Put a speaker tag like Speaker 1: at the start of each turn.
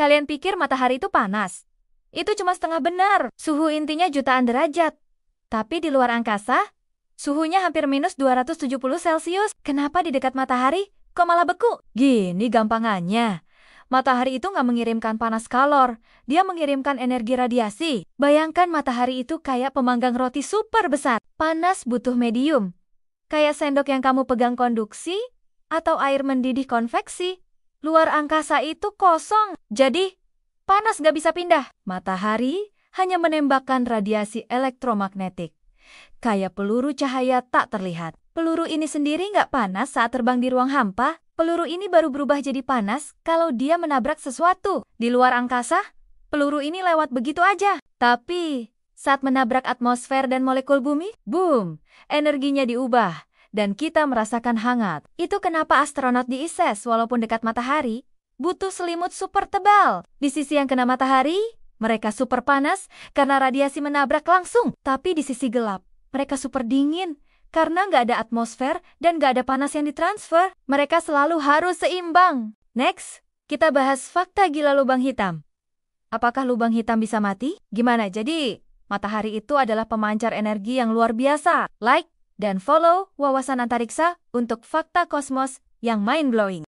Speaker 1: Kalian pikir matahari itu panas? Itu cuma setengah benar, suhu intinya jutaan derajat. Tapi di luar angkasa, suhunya hampir minus 270 Celcius. Kenapa di dekat matahari, kok malah beku? Gini gampangannya. Matahari itu nggak mengirimkan panas kalor, dia mengirimkan energi radiasi. Bayangkan matahari itu kayak pemanggang roti super besar. Panas butuh medium. Kayak sendok yang kamu pegang konduksi, atau air mendidih konveksi. Luar angkasa itu kosong, jadi panas gak bisa pindah. Matahari hanya menembakkan radiasi elektromagnetik. Kayak peluru cahaya tak terlihat. Peluru ini sendiri nggak panas saat terbang di ruang hampa. Peluru ini baru berubah jadi panas kalau dia menabrak sesuatu. Di luar angkasa, peluru ini lewat begitu aja. Tapi saat menabrak atmosfer dan molekul bumi, boom, energinya diubah dan kita merasakan hangat. Itu kenapa astronot di ISS walaupun dekat matahari, butuh selimut super tebal. Di sisi yang kena matahari, mereka super panas karena radiasi menabrak langsung. Tapi di sisi gelap, mereka super dingin karena nggak ada atmosfer dan nggak ada panas yang ditransfer. Mereka selalu harus seimbang. Next, kita bahas fakta gila lubang hitam. Apakah lubang hitam bisa mati? Gimana? Jadi, matahari itu adalah pemancar energi yang luar biasa. Like, dan follow Wawasan Antariksa untuk fakta kosmos yang mind-blowing.